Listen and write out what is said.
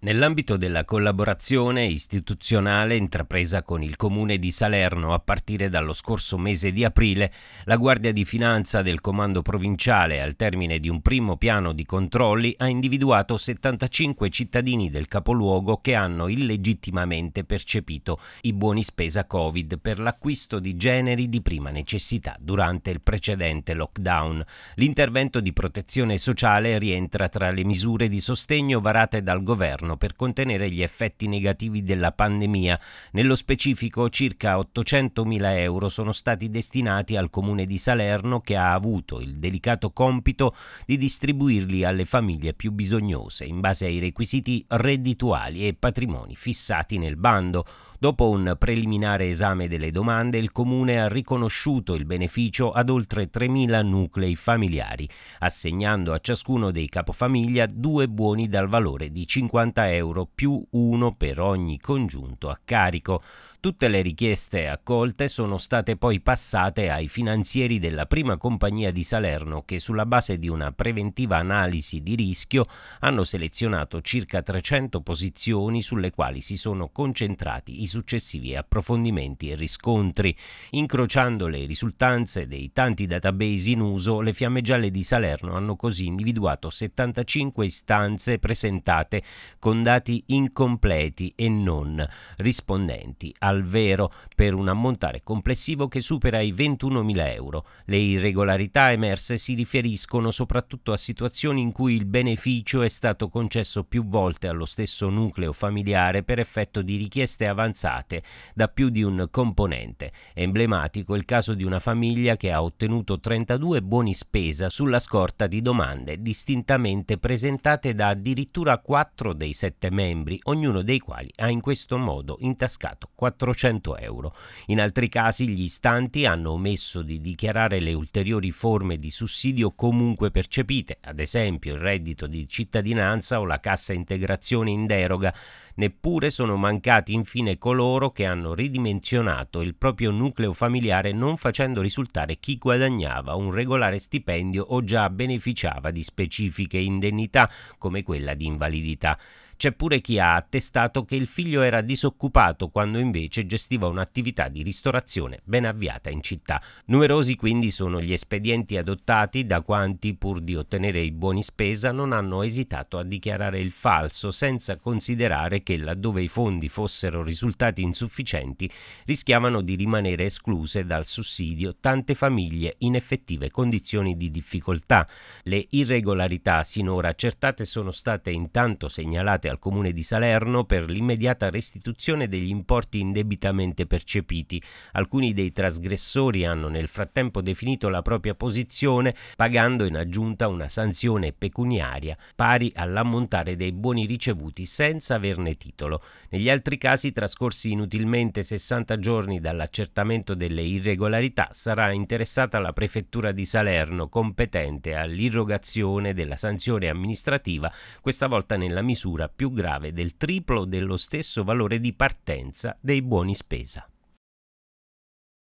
Nell'ambito della collaborazione istituzionale intrapresa con il Comune di Salerno a partire dallo scorso mese di aprile, la Guardia di Finanza del Comando Provinciale, al termine di un primo piano di controlli, ha individuato 75 cittadini del capoluogo che hanno illegittimamente percepito i buoni spesa Covid per l'acquisto di generi di prima necessità durante il precedente lockdown. L'intervento di protezione sociale rientra tra le misure di sostegno varate dal governo governo per contenere gli effetti negativi della pandemia. Nello specifico circa 800.000 euro sono stati destinati al comune di Salerno che ha avuto il delicato compito di distribuirli alle famiglie più bisognose in base ai requisiti reddituali e patrimoni fissati nel bando. Dopo un preliminare esame delle domande, il Comune ha riconosciuto il beneficio ad oltre 3.000 nuclei familiari, assegnando a ciascuno dei capofamiglia due buoni dal valore di 50 euro più uno per ogni congiunto a carico. Tutte le richieste accolte sono state poi passate ai finanzieri della prima compagnia di Salerno che sulla base di una preventiva analisi di rischio hanno selezionato circa 300 posizioni sulle quali si sono concentrati i successivi approfondimenti e riscontri. Incrociando le risultanze dei tanti database in uso, le Fiamme Gialle di Salerno hanno così individuato 75 istanze presentate con dati incompleti e non rispondenti a al vero per un ammontare complessivo che supera i 21.000 euro. Le irregolarità emerse si riferiscono soprattutto a situazioni in cui il beneficio è stato concesso più volte allo stesso nucleo familiare per effetto di richieste avanzate da più di un componente. È emblematico il caso di una famiglia che ha ottenuto 32 buoni spesa sulla scorta di domande distintamente presentate da addirittura 4 dei 7 membri, ognuno dei quali ha in questo modo intascato 4 400 euro. In altri casi gli istanti hanno omesso di dichiarare le ulteriori forme di sussidio comunque percepite, ad esempio il reddito di cittadinanza o la cassa integrazione in deroga Neppure sono mancati infine coloro che hanno ridimensionato il proprio nucleo familiare non facendo risultare chi guadagnava un regolare stipendio o già beneficiava di specifiche indennità come quella di invalidità. C'è pure chi ha attestato che il figlio era disoccupato quando invece gestiva un'attività di ristorazione ben avviata in città. Numerosi quindi sono gli espedienti adottati da quanti, pur di ottenere i buoni spesa, non hanno esitato a dichiarare il falso senza considerare perché laddove i fondi fossero risultati insufficienti rischiavano di rimanere escluse dal sussidio tante famiglie in effettive condizioni di difficoltà. Le irregolarità sinora accertate sono state intanto segnalate al Comune di Salerno per l'immediata restituzione degli importi indebitamente percepiti. Alcuni dei trasgressori hanno nel frattempo definito la propria posizione pagando in aggiunta una sanzione pecuniaria pari all'ammontare dei buoni ricevuti senza averne titolo. Negli altri casi, trascorsi inutilmente 60 giorni dall'accertamento delle irregolarità, sarà interessata la prefettura di Salerno, competente all'irrogazione della sanzione amministrativa, questa volta nella misura più grave del triplo dello stesso valore di partenza dei buoni spesa.